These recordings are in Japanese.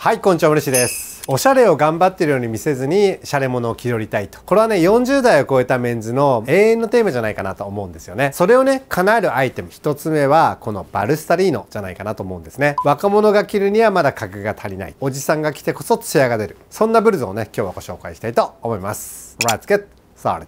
はい、こんにちは、森氏です。おしゃれを頑張ってるように見せずに、シャレ物を気取りたいと。これはね、40代を超えたメンズの永遠のテーマじゃないかなと思うんですよね。それをね、叶えるアイテム。一つ目は、このバルスタリーノじゃないかなと思うんですね。若者が着るにはまだ格が足りない。おじさんが着てこそ艶が出る。そんなブルゾンをね、今日はご紹介したいと思います。Let's get started!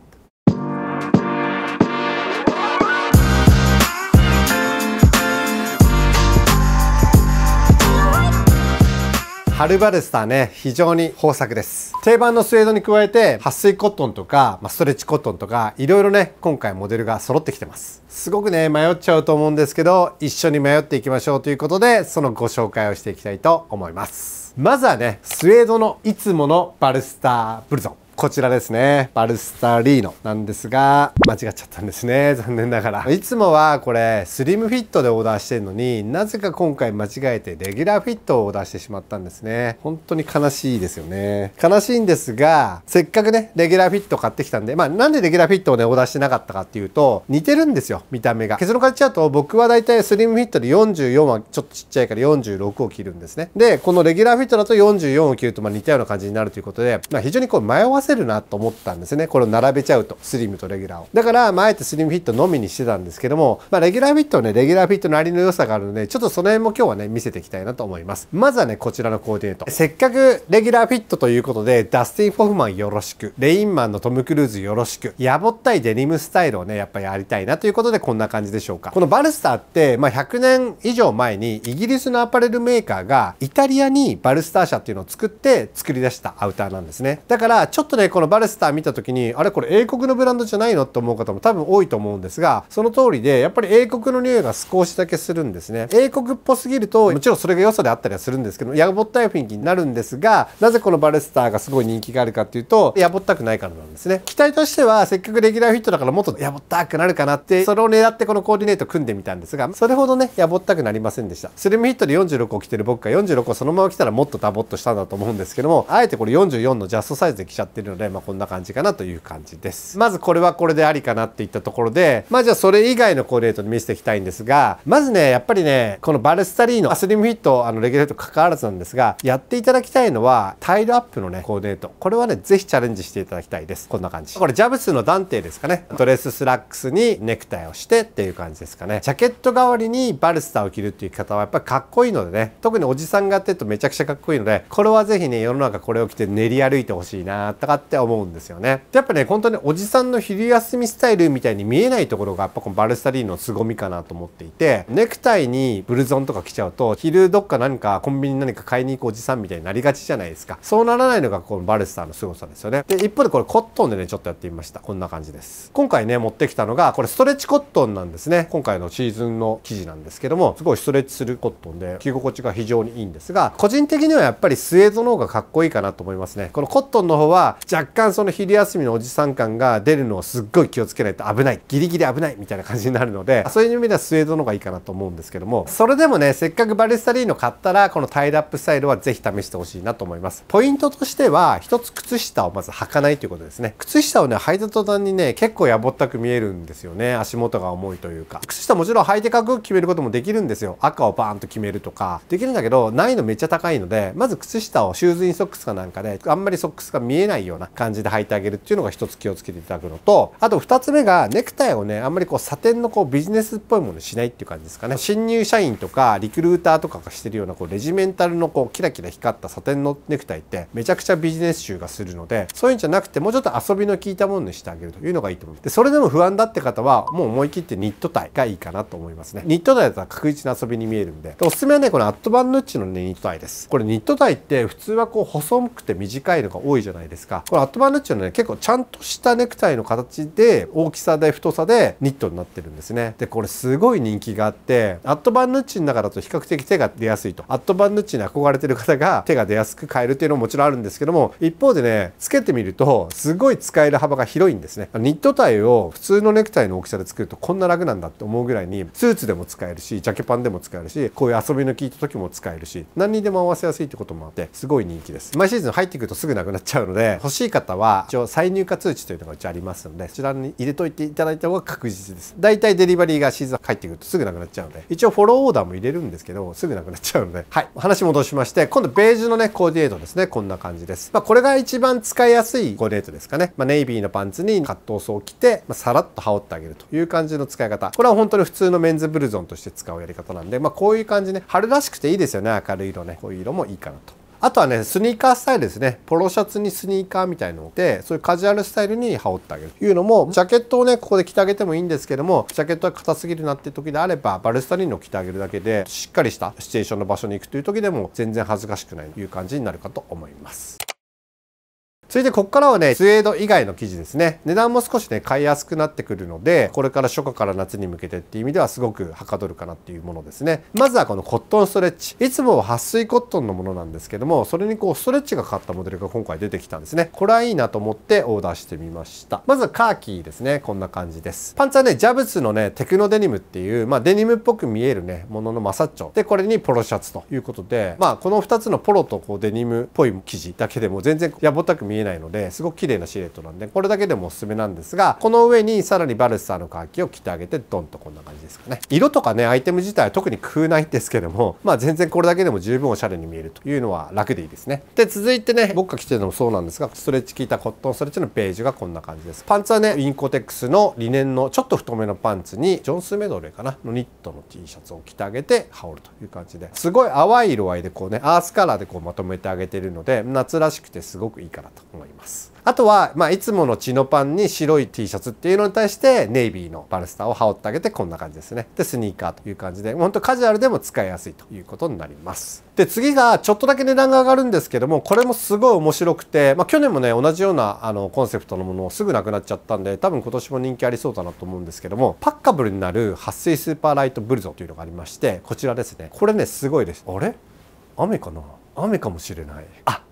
ルバルスターね、非常に豊作です。定番のスウェードに加えて、撥水コットンとか、まあ、ストレッチコットンとか、いろいろね、今回モデルが揃ってきてます。すごくね、迷っちゃうと思うんですけど、一緒に迷っていきましょうということで、そのご紹介をしていきたいと思います。まずはね、スウェードのいつものバルスターブルゾン。こちらですね。バルスタリーノなんですが、間違っちゃったんですね。残念ながら。いつもはこれ、スリムフィットでオーダーしてるのに、なぜか今回間違えてレギュラーフィットをオーダーしてしまったんですね。本当に悲しいですよね。悲しいんですが、せっかくね、レギュラーフィット買ってきたんで、まあなんでレギュラーフィットをね、オーダーしてなかったかっていうと、似てるんですよ、見た目が。結論から言っちゃうと、僕は大体スリムフィットで44はちょっとちっちゃいから46を切るんですね。で、このレギュラーフィットだと44を切るとま似たような感じになるということで、まあ非常にこう迷わせせるなと思ったんですねこれを並べちゃうとスリムとレギュラーをだから、まあ、あえてスリムフィットのみにしてたんですけども、まあ、レギュラーフィットねレギュラーフィットなりの良さがあるのでちょっとその辺も今日はね見せていきたいなと思いますまずはねこちらのコーディネートせっかくレギュラーフィットということでダスティン・フォフマンよろしくレインマンのトム・クルーズよろしくやぼったいデニムスタイルをねやっぱりやりたいなということでこんな感じでしょうかこのバルスターって、まあ、100年以上前にイギリスのアパレルメーカーがイタリアにバルスター社っていうのを作って作り出したアウターなんですねだからちょっとでこのバレスター見た時にあれこれ英国のブランドじゃないのって思う方も多分多いと思うんですがその通りでやっぱり英国の匂いが少しだけするんですね英国っぽすぎるともちろんそれが良さであったりはするんですけどやぼったい雰囲気になるんですがなぜこのバレスターがすごい人気があるかっていうとやぼったくないからなんですね期待としてはせっかくレギュラーフィットだからもっとやぼったくなるかなってそれを狙ってこのコーディネート組んでみたんですがそれほどねやぼったくなりませんでしたスリムヒットで46を着てる僕が46をそのまま着たらもっとダボっとしたんだと思うんですけどもあえてこれ44のジャストサイズで着ちゃってってるので、まあ、こんな感じかなという感じですまずこれはこれでありかなっていったところでまあじゃあそれ以外のコーディネートに見せていきたいんですがまずねやっぱりねこのバルスタリーノスリムフィットあのレギュレート関わらずなんですがやっていただきたいのはタイルアップのねコーディネートこれはね是非チャレンジしていただきたいですこんな感じこれジャブスの断定ですかねドレススラックスにネクタイをしてっていう感じですかねジャケット代わりにバルスターを着るっていう方はやっぱりかっこいいのでね特におじさんがやってるとめちゃくちゃかっこいいのでこれは是非ね世の中これを着て練り歩いてほしいなとかがって思うんですよね。やっぱね本当におじさんの昼休みスタイルみたいに見えないところがやっぱこのバルサリーの凄みかなと思っていてネクタイにブルゾンとか着ちゃうと昼どっか何かコンビニ何か買いに行くおじさんみたいになりがちじゃないですかそうならないのがこのバルサーの凄さですよねで一方でこれコットンでねちょっとやってみましたこんな感じです今回ね持ってきたのがこれストレッチコットンなんですね今回のシーズンの生地なんですけどもすごいストレッチするコットンで着心地が非常にいいんですが個人的にはやっぱりスエードの方がかっこいいかなと思いますねこのコットンの方は若干その昼休みのおじさん感が出るのをすっごい気をつけないと危ないギリギリ危ないみたいな感じになるので そういう意味ではスウェードの方がいいかなと思うんですけどもそれでもねせっかくバレスタリーノ買ったらこのタイルアップスタイルはぜひ試してほしいなと思いますポイントとしては1つ靴下をまず履かないということですね靴下をね履いた途端にね結構やぼったく見えるんですよね足元が重いというか靴下もちろん履いて角く決めることもできるんですよ赤をバーンと決めるとかできるんだけど難易度めっちゃ高いのでまず靴下をシューズインソックスかなんかであんまりソックスが見えないよような感じで履いてあげるっていうのが一つ気をつけていただくのとあと2つ目がネクタイをねあんまりこうサテンのこうビジネスっぽいものしないっていう感じですかね新入社員とかリクルーターとかがしてるようなこうレジメンタルのこうキラキラ光ったサテンのネクタイってめちゃくちゃビジネス臭がするのでそういうんじゃなくてもうちょっと遊びの効いたものにしてあげるというのがいいと思うでそれでも不安だって方はもう思い切ってニット体がいいかなと思いますねニット体だったら確実な遊びに見えるんでおすすめはねこのアットバンヌッチの、ね、ニット体ですこれニット体って普通はこう細くて短いのが多いじゃないですかこれアットバンヌッチのね結構ちゃんとしたネクタイの形で大きさで太さでニットになってるんですねでこれすごい人気があってアットバンヌッチの中だと比較的手が出やすいとアットバンヌッチに憧れてる方が手が出やすく買えるっていうのももちろんあるんですけども一方でねつけてみるとすごい使える幅が広いんですねニット体を普通のネクタイの大きさで作るとこんな楽なんだって思うぐらいにスーツでも使えるしジャケパンでも使えるしこういう遊びの効いた時も使えるし何にでも合わせやすいってこともあってすごい人気です毎シーズン入ってくるとすぐなくなっちゃうので欲欲しい方は一応再入荷通知というのがうちありますのでそちらに入れといていただいた方が確実です大体デリバリーがシーズン入ってくるとすぐなくなっちゃうので一応フォローオーダーも入れるんですけどすぐなくなっちゃうのではい話戻しまして今度ベージュのねコーディネートですねこんな感じです、まあ、これが一番使いやすいコーディネートですかね、まあ、ネイビーのパンツにカットソーを着て、まあ、さらっと羽織ってあげるという感じの使い方これは本当に普通のメンズブルゾンとして使うやり方なんで、まあ、こういう感じね春らしくていいですよね明るい色ねこういう色もいいかなとあとはね、スニーカースタイルですね。ポロシャツにスニーカーみたいので、そういうカジュアルスタイルに羽織ってあげるというのも、ジャケットをね、ここで着てあげてもいいんですけども、ジャケットが硬すぎるなっていう時であれば、バルスタリンのを着てあげるだけで、しっかりしたシチュエーションの場所に行くという時でも、全然恥ずかしくないという感じになるかと思います。続いてここからはねスウェード以外の生地ですね値段も少しね買いやすくなってくるのでこれから初夏から夏に向けてっていう意味ではすごくはかどるかなっていうものですねまずはこのコットンストレッチいつもは撥水コットンのものなんですけどもそれにこうストレッチがかかったモデルが今回出てきたんですねこれはいいなと思ってオーダーしてみましたまずはカーキーですねこんな感じですパンツはねジャブスのねテクノデニムっていうまあデニムっぽく見えるねもののマサッチョでこれにポロシャツということでまあこの2つのポロとこうデニムっぽい生地だけでも全然やぼったく見ええないのですごく綺麗なシルエットなんでこれだけでもおすすめなんですがこの上にさらにバルサーのーキを着てあげてドンとこんな感じですかね色とかねアイテム自体は特に食うないんですけどもまあ全然これだけでも十分おしゃれに見えるというのは楽でいいですねで続いてね僕が着てるのもそうなんですがストレッチ効いたコットンストレッチのベージュがこんな感じですパンツはねウィンコテックスのリネンのちょっと太めのパンツにジョンスメドレーかなのニットの T シャツを着てあげて羽織るという感じですごい淡い色合いでこうねアースカラーでこうまとめてあげてるので夏らしくてすごくいいかなと思います。あとは、まあ、いつものチノパンに白い T シャツっていうのに対してネイビーのバルスターを羽織ってあげてこんな感じですね。でスニーカーという感じでほんとカジュアルでも使いやすいということになります。で次がちょっとだけ値段が上がるんですけどもこれもすごい面白くて、まあ、去年もね同じようなあのコンセプトのものをすぐなくなっちゃったんで多分今年も人気ありそうだなと思うんですけどもパッカブルになる撥水スーパーライトブルゾというのがありましてこちらですねこれねすごいですあれ雨かな雨かもしれないあ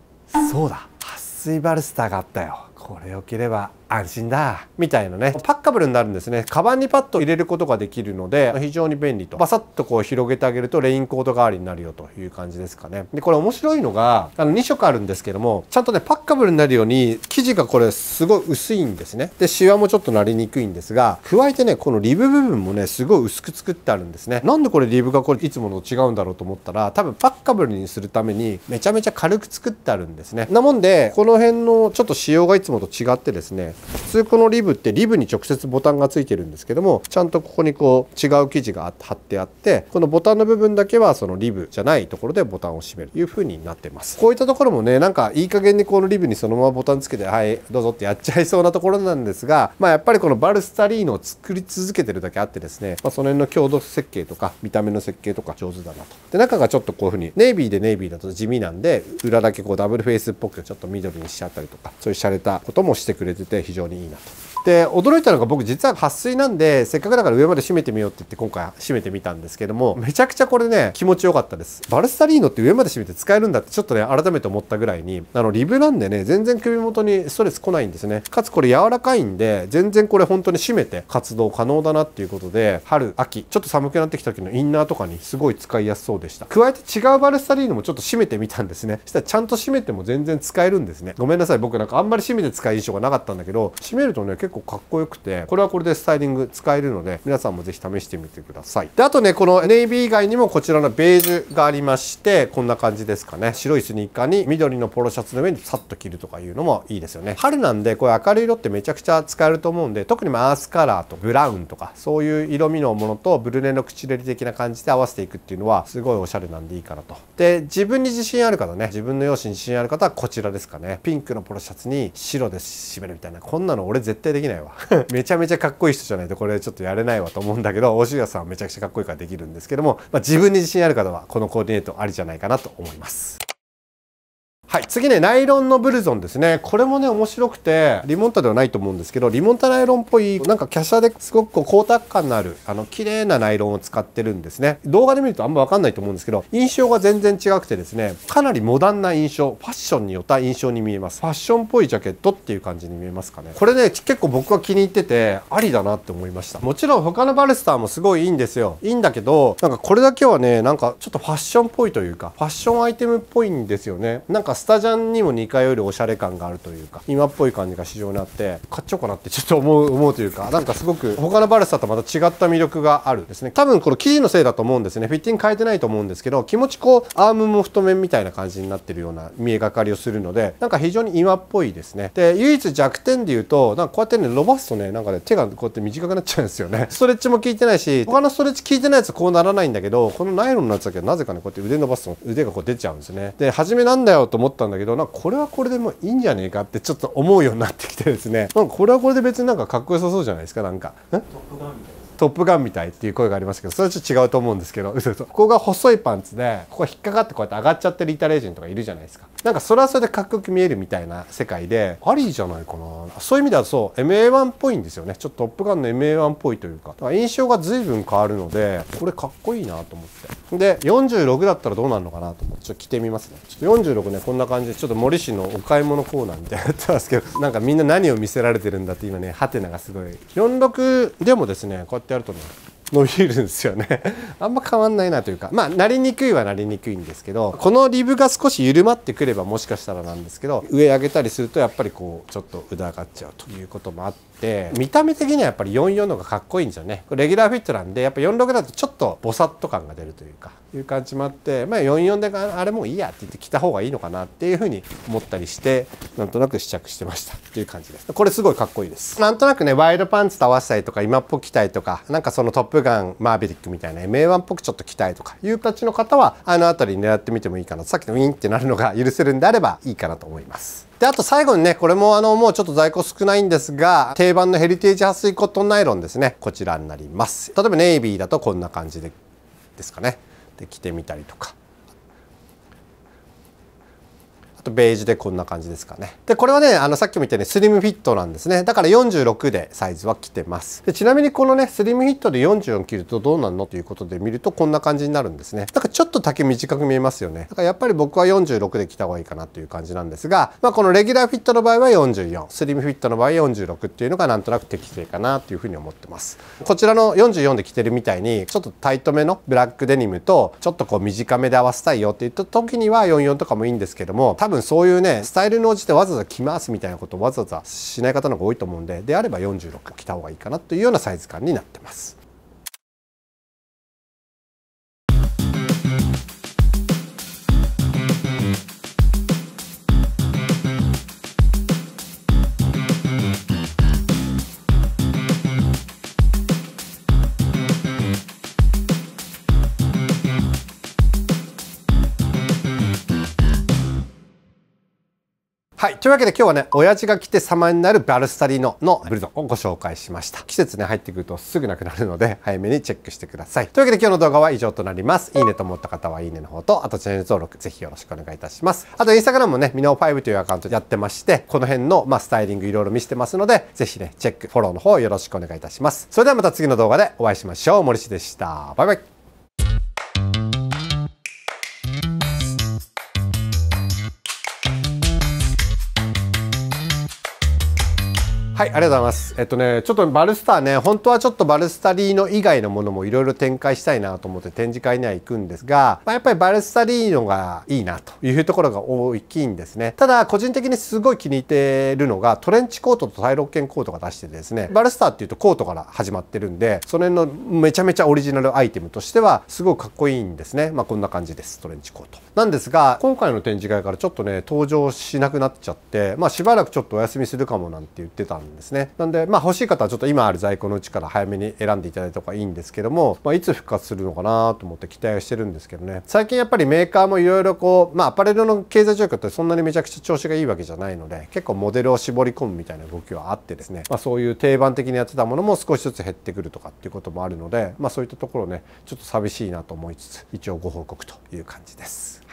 そうだ撥スイバルスターがあったよこれを着れば安心だみたいなねパッカブルになるんですねカバンにパッと入れることができるので非常に便利とバサッとこう広げてあげるとレインコート代わりになるよという感じですかねでこれ面白いのがあの2色あるんですけどもちゃんとねパッカブルになるように生地がこれすごい薄いんですねでシワもちょっとなりにくいんですが加えてねこのリブ部分もねすごい薄く作ってあるんですねなんでこれリブがこれいつもの違うんだろうと思ったら多分パッカブルにするためにめちゃめちゃ軽く作ってあるんですねなもんでこの辺のちょっと仕様がいつもと違ってですね普通このリブってリブに直接ボタンがついてるんですけどもちゃんとここにこう違う生地が貼ってあってこのボタンの部分だけはそのリブじゃないところでボタンを閉めるという風になってますこういったところもねなんかいい加減にこのリブにそのままボタンつけてはいどうぞってやっちゃいそうなところなんですがまあやっぱりこのバルスタリーノを作り続けてるだけあってですね、まあ、その辺の強度設計とか見た目の設計とか上手だなとで中がちょっとこういう風にネイビーでネイビーだと地味なんで裏だけこうダブルフェイスっぽくちょっと緑にしちゃったりとかそういう洒落たこともしてくれてて非常にいいなとで驚いたのが僕実は撥水なんでせっかくだから上まで締めてみようって言って今回締めてみたんですけどもめちゃくちゃこれね気持ちよかったですバルサリーノって上まで締めて使えるんだってちょっとね改めて思ったぐらいにあのリブなんでね全然首元にストレス来ないんですねかつこれ柔らかいんで全然これ本当に締めて活動可能だなっていうことで春秋ちょっと寒くなってきた時のインナーとかにすごい使いやすそうでした加えて違うバルサリーノもちょっと締めてみたんですねしたらちゃんと締めても全然使えるんですねごめんなさい僕なんかあんまり締めて使う印象がなかったんだけど締めるとね結結構かっこよくてこれはこれでスタイリング使えるので皆さんもぜひ試してみてくださいであとねこのネイビー以外にもこちらのベージュがありましてこんな感じですかね白いスニーカーに緑のポロシャツの上にサッと着るとかいうのもいいですよね春なんでこういう明るい色ってめちゃくちゃ使えると思うんで特にマースカラーとブラウンとかそういう色味のものとブルネの口紅的な感じで合わせていくっていうのはすごいおしゃれなんでいいかなとで自分に自信ある方ね自分の容姿に自信ある方はこちらですかねピンクのポロシャツに白で締めるみたいなこんなの俺絶対でできないわ めちゃめちゃかっこいい人じゃないとこれちょっとやれないわと思うんだけど大塩さんはめちゃくちゃかっこいいからできるんですけども、まあ、自分に自信ある方はこのコーディネートありじゃないかなと思います。はい、次ねナイロンのブルゾンですねこれもね面白くてリモンタではないと思うんですけどリモンタナイロンっぽいなんか華奢ですごくこう光沢感のあるあの綺麗なナイロンを使ってるんですね動画で見るとあんま分かんないと思うんですけど印象が全然違くてですねかなりモダンな印象ファッションによった印象に見えますファッションっぽいジャケットっていう感じに見えますかねこれね結構僕は気に入っててありだなって思いましたもちろん他のバルスターもすごいいいんですよいいんだけどなんかこれだけはねなんかちょっとファッションっぽいというかファッションアイテムっぽいんですよねなんかスタジャンにも2階よりおしゃれ感があるというか今っぽい感じが市場にあって買っちゃおうかなってちょっと思う思うというかなんかすごく他のバルサとまた違った魅力があるですね多分この生地のせいだと思うんですねフィッティング変えてないと思うんですけど気持ちこうアームも太麺みたいな感じになってるような見えがかりをするのでなんか非常に今っぽいですねで唯一弱点で言うとなんかこうやってね伸ばすとねなんかね手がこうやって短くなっちゃうんですよねストレッチも効いてないし他のストレッチ効いてないやつこうならないんだけどこのナイロンのやつだけなぜかねこうやって腕伸ばすと腕がこう出ちゃうんですねで初めなんだよと思思ったんだけどなんかこれはこれでもいいんじゃねえかってちょっと思うようになってきてですねこれはこれで別になんかかっこよさそうじゃないですかなんか。トップガンみたいっていう声がありますけどそれはちょっと違うと思うんですけどここが細いパンツでここ引っかかってこうやって上がっちゃってるイタリア人とかいるじゃないですかなんかそれはそれでかっこよく見えるみたいな世界でありじゃないかなそういう意味ではそう MA1 っぽいんですよねちょっと「トップガン」の MA1 っぽいというかだから印象が随分変わるのでこれかっこいいなと思ってで46だったらどうなるのかなと思ってちょっと着てみますねちょっと46ねこんな感じでちょっと森氏のお買い物コーナーみたいになってますけどなんかみんな何を見せられてるんだって今ねハテナがすごい46でもですねこうやってってあるとす。伸びるんですよね あんま変わんないなというかまあなりにくいはなりにくいんですけどこのリブが少し緩まってくればもしかしたらなんですけど上上げたりするとやっぱりこうちょっとうだがっちゃうということもあってって見た目的にはやっぱり44の方がかっこいいんですよねレギュラーフィットなんでやっぱ46だとちょっとボサッと感が出るというかいう感じもあって、まあ、44であれもいいやって言って着た方がいいのかなっていうふうに思ったりしてなんとなく試着してましたっていう感じですこれすごいかっこいいですなんとなくねワイドパンツと合わせたりとか今っぽく着たいとかなんかその「トップガンマーヴェリック」みたいな MA1 っぽくちょっと着たいとかいう形の方はあの辺り狙ってみてもいいかなさっきのウィンってなるのが許せるんであればいいかなと思いますで、あと最後にね、これもあの、もうちょっと在庫少ないんですが、定番のヘリテージ撥水コットンナイロンですね。こちらになります。例えばネイビーだとこんな感じで、ですかね。で、着てみたりとか。あとベージュでこんな感じですかね。で、これはね、あのさっきも言ったようにスリムフィットなんですね。だから46でサイズは来てます。でちなみにこのね、スリムフィットで44切るとどうなんのということで見るとこんな感じになるんですね。だからちょっと丈短く見えますよね。だからやっぱり僕は46で着た方がいいかなという感じなんですが、まあこのレギュラーフィットの場合は44、スリムフィットの場合46っていうのがなんとなく適正かなというふうに思ってます。こちらの44で着てるみたいに、ちょっとタイトめのブラックデニムと、ちょっとこう短めで合わせたいよって言った時には44とかもいいんですけども、多分そういうねスタイルに応じてわざわざ着ますみたいなことをわざわざしない方の方が多いと思うんでであれば46着た方がいいかなというようなサイズ感になってます。というわけで今日はね親父が来て様になるバルスタリーノのブルドンをご紹介しました季節に入ってくるとすぐなくなるので 早めにチェックしてくださいというわけで今日の動画は以上となりますいいねと思った方はいいねの方とあとチャンネル登録ぜひよろしくお願いいたしますあとインスタグラムもねミノ5というアカウントやってましてこの辺のまあ、スタイリングいろいろ見せてますのでぜひねチェックフォローの方よろしくお願いいたしますそれではまた次の動画でお会いしましょう森氏でしたバイバイはい、ありがとうございます。えっとね、ちょっとバルスターね、本当はちょっとバルスタリーノ以外のものもいろいろ展開したいなと思って展示会には行くんですが、まあ、やっぱりバルスタリーノがいいなというところが大きいんですね。ただ、個人的にすごい気に入っているのが、トレンチコートとタイロッケンコートが出してですね、バルスターっていうとコートから始まってるんで、その辺のめちゃめちゃオリジナルアイテムとしては、すごいかっこいいんですね。まあ、こんな感じです、トレンチコート。なんですが、今回の展示会からちょっとね、登場しなくなっちゃって、まあ、しばらくちょっとお休みするかもなんて言ってたんで、なんですねなんでまあ欲しい方はちょっと今ある在庫のうちから早めに選んでいただいた方がいいんですけども、まあ、いつ復活するのかなと思って期待してるんですけどね最近やっぱりメーカーもいろいろこうまあアパレルの経済状況ってそんなにめちゃくちゃ調子がいいわけじゃないので結構モデルを絞り込むみたいな動きはあってですね、まあ、そういう定番的にやってたものも少しずつ減ってくるとかっていうこともあるので、まあ、そういったところねちょっと寂しいなと思いつつ一応ご報告という感じです。